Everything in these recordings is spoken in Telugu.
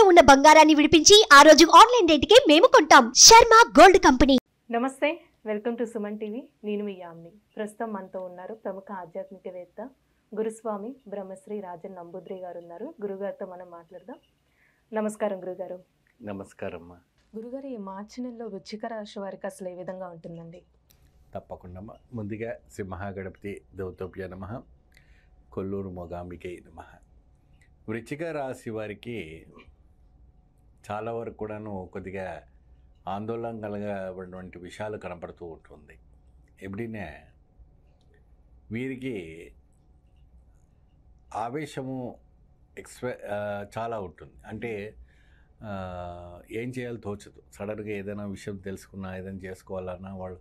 ఇంట్లో ఉన్న బంగారాన్ని విడిపించి ఆ రోజు ఆన్లైన్ రేటుకే మేము కొంటాం శర్మ గోల్డ్ కంపెనీ నమస్తే వెల్కమ్ టు సుమన్ టీవీ నేను మీ యామ్ని ప్రస్తుతం మనతో ఉన్నారు ప్రముఖ ఆధ్యాత్మికవేత్త గురుస్వామి బ్రహ్మశ్రీ రాజన్ నంబూద్రి గారు ఉన్నారు గురుగారితో మనం మాట్లాడదాం నమస్కారం గురుగారు నమస్కారం గురుగారు ఈ మార్చి నెలలో వృచ్చిక రాశి వారికి అసలు ఏ విధంగా ఉంటుందండి తప్పకుండా ముందుగా సింహగణపతి దౌతభ్య నమ కొల్లూరు మొగాంబికే నమ వృచ్చిక రాశి వారికి చాలా వరకు కూడాను కొద్దిగా ఆందోళన కలగబడినటువంటి విషయాలు కనపడుతూ ఉంటుంది ఎప్పుడైనా వీరికి ఆవేశము ఎక్స్పె చాలా ఉంటుంది అంటే ఏం చేయాలో తోచదు సడన్గా ఏదైనా విషయం తెలుసుకున్నా ఏదైనా చేసుకోవాలన్నా వాళ్ళు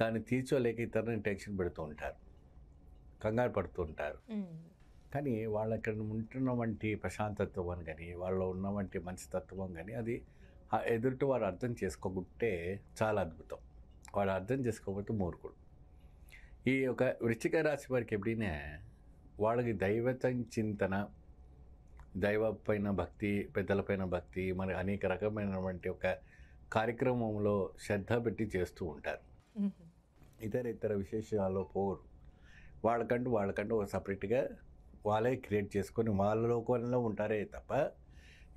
దాన్ని తీర్చోలేక ఇతరులని టెన్షన్ పెడుతూ ఉంటారు కంగారు పడుతూ ఉంటారు కానీ వాళ్ళక్కడ అక్కడ వంటి ప్రశాంతత్వం కానీ వాళ్ళు మంచి తత్వం కానీ అది ఎదుటి వారు అర్థం చేసుకోకుంటే చాలా అద్భుతం వాడు అర్థం చేసుకోకపోతే మూర్ఖుడు ఈ యొక్క వృచ్చిక రాశి వారికి ఎప్పుడైనా వాళ్ళకి దైవత చింతన దైవ పైన భక్తి పెద్దలపైన భక్తి మరి అనేక రకమైనటువంటి ఒక కార్యక్రమంలో శ్రద్ధ పెట్టి చేస్తూ ఉంటారు ఇతర ఇతర విశేషాల్లో పోరు వాళ్ళకంటూ వాళ్ళకంటూ ఒక సపరేట్గా వాళ్ళే క్రియేట్ చేసుకొని వాళ్ళ లోకంలో ఉంటారే తప్ప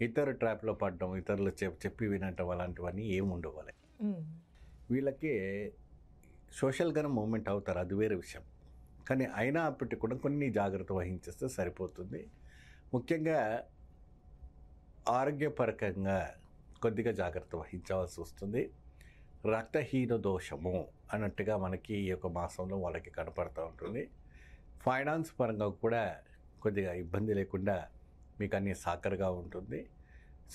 ఇతర ట్రాప్లో పడడం ఇతరులు చెప్పి చెప్పి వినటం అలాంటివన్నీ ఏమి ఉండవాలి వీళ్ళకి సోషల్గానే మూమెంట్ అవుతారు అది వేరే విషయం కానీ అయినా అప్పటికి కూడా కొన్ని జాగ్రత్త వహించేస్తే సరిపోతుంది ముఖ్యంగా ఆరోగ్యపరకంగా కొద్దిగా జాగ్రత్త వహించవలసి వస్తుంది రక్తహీన దోషము అన్నట్టుగా మనకి ఈ యొక్క మాసంలో వాళ్ళకి కనపడుతూ ఉంటుంది ఫైనాన్స్ పరంగా కూడా కొద్దిగా ఇబ్బంది లేకుండా మీకు అన్ని సాకర్గా ఉంటుంది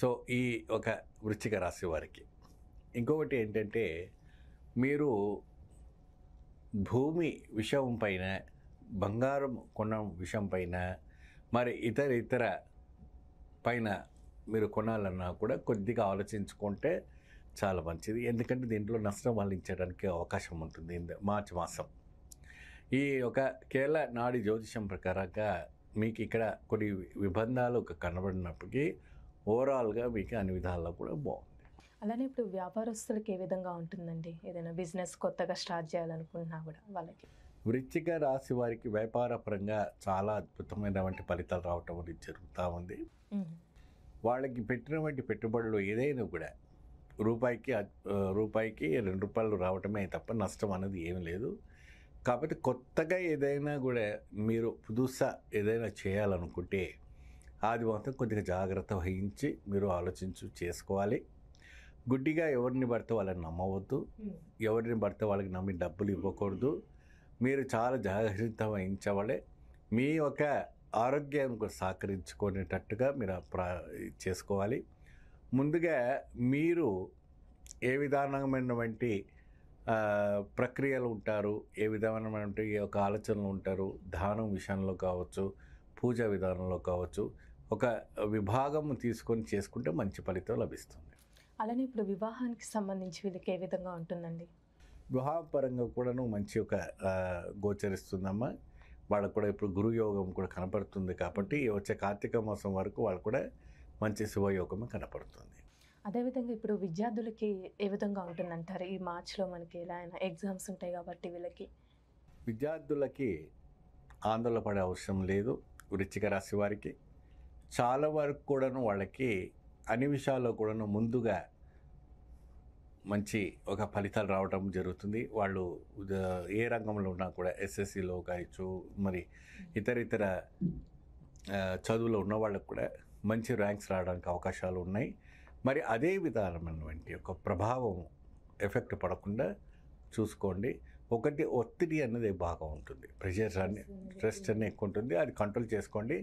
సో ఈ ఒక వృచ్చిక రాశి వారికి ఇంకొకటి ఏంటంటే మీరు భూమి విషయం పైన బంగారం కొన్న విషయం పైన మరి ఇతర ఇతర పైన మీరు కొనాలన్నా కూడా కొద్దిగా ఆలోచించుకుంటే చాలా మంచిది ఎందుకంటే దీంట్లో నష్టం వాళ్ళించడానికి అవకాశం ఉంటుంది మార్చి మాసం ఈ ఒక కేరళ నాడి జ్యోతిషం ప్రకారంగా మీకు ఇక్కడ కొన్ని విబంధాలు కనబడినప్పటికీ ఓవరాల్గా మీకు అన్ని విధాల్లో కూడా బాగుంది అలానే ఇప్పుడు వ్యాపారస్తులకు ఏ విధంగా ఉంటుందండి ఏదైనా బిజినెస్ కొత్తగా స్టార్ట్ చేయాలనుకుంటున్నా కూడా వాళ్ళకి వృత్తిక రాశి వారికి వ్యాపార పరంగా చాలా అద్భుతమైనటువంటి ఫలితాలు రావటం అనేది జరుగుతూ ఉంది వాళ్ళకి పెట్టినటువంటి పెట్టుబడులు ఏదైనా కూడా రూపాయికి రూపాయికి రెండు రూపాయలు రావటమే తప్ప నష్టం అనేది ఏమీ లేదు కాబట్టి కొత్తగా ఏదైనా కూడా మీరు పుదుసా ఏదైనా చేయాలనుకుంటే అది మాత్రం కొద్దిగా జాగ్రత్త వహించి మీరు ఆలోచించు చేసుకోవాలి గుడ్డిగా ఎవరిని పడితే వాళ్ళని నమ్మవద్దు hmm. ఎవరిని పడితే వాళ్ళకి నమ్మి డబ్బులు ఇవ్వకూడదు hmm. మీరు చాలా జాగ్రత్త వహించవాలి మీ యొక్క ఆరోగ్యానికి సహకరించుకునేటట్టుగా మీరు ప్రా చేసుకోవాలి ముందుగా మీరు ఏ విధానమైనటువంటి ప్రక్రియలు ఉంటారు ఏ విధమైన ఒక ఆలోచనలు ఉంటారు ధానం విషయంలో కావచ్చు పూజ విధానంలో కావచ్చు ఒక విభాగం తీసుకొని చేసుకుంటే మంచి ఫలితం లభిస్తుంది అలానే ఇప్పుడు వివాహానికి సంబంధించి వీళ్ళకి ఏ విధంగా ఉంటుందండి వివాహపరంగా కూడాను మంచి ఒక గోచరిస్తుందమ్మా వాళ్ళకు కూడా ఇప్పుడు గురుయోగం కూడా కనపడుతుంది కాబట్టి వచ్చే కార్తీక మాసం వరకు వాళ్ళు కూడా మంచి శుభయోగమే కనపడుతుంది అదేవిధంగా ఇప్పుడు విద్యార్థులకి ఏ విధంగా ఉంటుందంటారు ఈ మార్చ్లో మనకి ఎలా అయినా ఎగ్జామ్స్ ఉంటాయి కాబట్టి వీళ్ళకి విద్యార్థులకి ఆందోళన పడే అవసరం లేదు వృచ్చిక రాశి వారికి చాలా వరకు కూడాను వాళ్ళకి అన్ని విషయాల్లో కూడాను ముందుగా మంచి ఒక ఫలితాలు రావడం జరుగుతుంది వాళ్ళు ఏ రంగంలో ఉన్నా కూడా ఎస్ఎస్సిలో కావచ్చు మరి ఇతర ఇతర చదువులో ఉన్న వాళ్ళకు కూడా మంచి ర్యాంక్స్ రావడానికి అవకాశాలు ఉన్నాయి మరి అదే విధానమైనటువంటి ఒక ప్రభావం ఎఫెక్ట్ పడకుండా చూసుకోండి ఒకటి ఒత్తిడి అనేది బాగా ఉంటుంది ప్రెషర్ అన్ని ట్రెస్ట్ అన్నీ ఎక్కువ ఉంటుంది అది కంట్రోల్ చేసుకోండి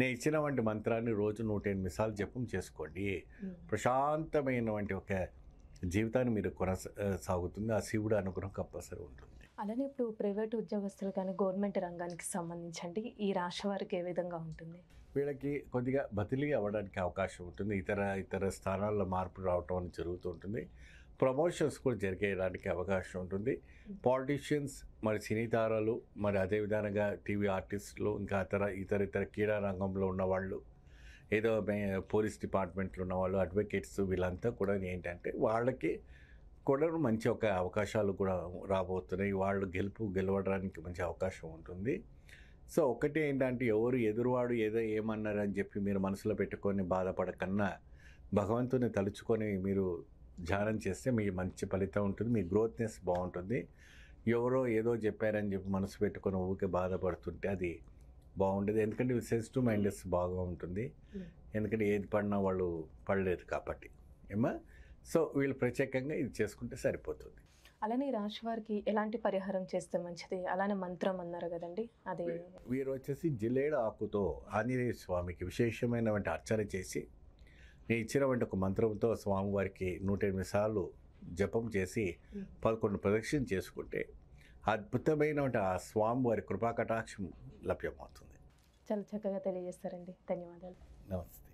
నేను ఇచ్చిన వంటి మంత్రాన్ని రోజు నూట ఎనిమిది సార్లు జపం చేసుకోండి hmm. ప్రశాంతమైనటువంటి ఒక జీవితాన్ని మీరు కొనసాగుతుంది ఆ శివుడు అనుగ్రహం కంపల్సరీ ఉంటుంది అలానే ఇప్పుడు ప్రైవేట్ ఉద్యోగస్తులు కానీ గవర్నమెంట్ రంగానికి సంబంధించండి ఈ రాష్ట్ర వారికి ఏ విధంగా ఉంటుంది వీళ్ళకి కొద్దిగా బదిలీ అవ్వడానికి అవకాశం ఉంటుంది ఇతర ఇతర స్థానాల్లో మార్పు రావటం జరుగుతూ జరుగుతుంటుంది ప్రమోషన్స్ కూడా జరిగేయడానికి అవకాశం ఉంటుంది పాలిటీషియన్స్ మరి సినీ తారాలు మరి అదే విధంగా టీవీ ఆర్టిస్టులు ఇంకా ఇతర ఇతర ఇతర క్రీడా రంగంలో ఉన్నవాళ్ళు ఏదో పోలీస్ డిపార్ట్మెంట్లో ఉన్న వాళ్ళు అడ్వకేట్స్ వీళ్ళంతా కూడా ఏంటంటే వాళ్ళకి కూడా మంచి ఒక అవకాశాలు కూడా రాబోతున్నాయి వాళ్ళు గెలుపు గెలవడానికి మంచి అవకాశం ఉంటుంది సో ఒకటి ఏంటంటే ఎవరు ఎదురువాడు ఏదో ఏమన్నారు అని చెప్పి మీరు మనసులో పెట్టుకొని బాధపడకన్నా భగవంతుని తలుచుకొని మీరు ధ్యానం చేస్తే మీ మంచి ఫలితం ఉంటుంది మీ గ్రోత్నెస్ బాగుంటుంది ఎవరో ఏదో చెప్పారని చెప్పి మనసు పెట్టుకొని ఊరికే బాధపడుతుంటే అది బాగుండేది ఎందుకంటే సెన్సిటివ్ మైండ్లెస్ hmm. బాగా ఉంటుంది hmm. ఎందుకంటే ఏది పడినా వాళ్ళు పడలేదు కాబట్టి ఏమా సో వీళ్ళు ప్రత్యేకంగా ఇది చేసుకుంటే సరిపోతుంది అలానే రాశి వారికి ఎలాంటి పరిహారం చేస్తే మంచిది అలానే మంత్రం అన్నారు కదండి అది వీరు వచ్చేసి జిలేడు ఆకుతో ఆంజనేయ స్వామికి విశేషమైనటువంటి అర్చన చేసి నేను ఇచ్చినటువంటి ఒక మంత్రంతో స్వామివారికి నూట ఎనిమిది సార్లు జపం చేసి hmm. పదకొండు ప్రదక్షిణ చేసుకుంటే అద్భుతమైనటువంటి ఆ స్వామివారి కృపా కటాక్షం లభ్యమవుతుంది చాలా చక్కగా తెలియజేస్తారండి ధన్యవాదాలు నమస్తే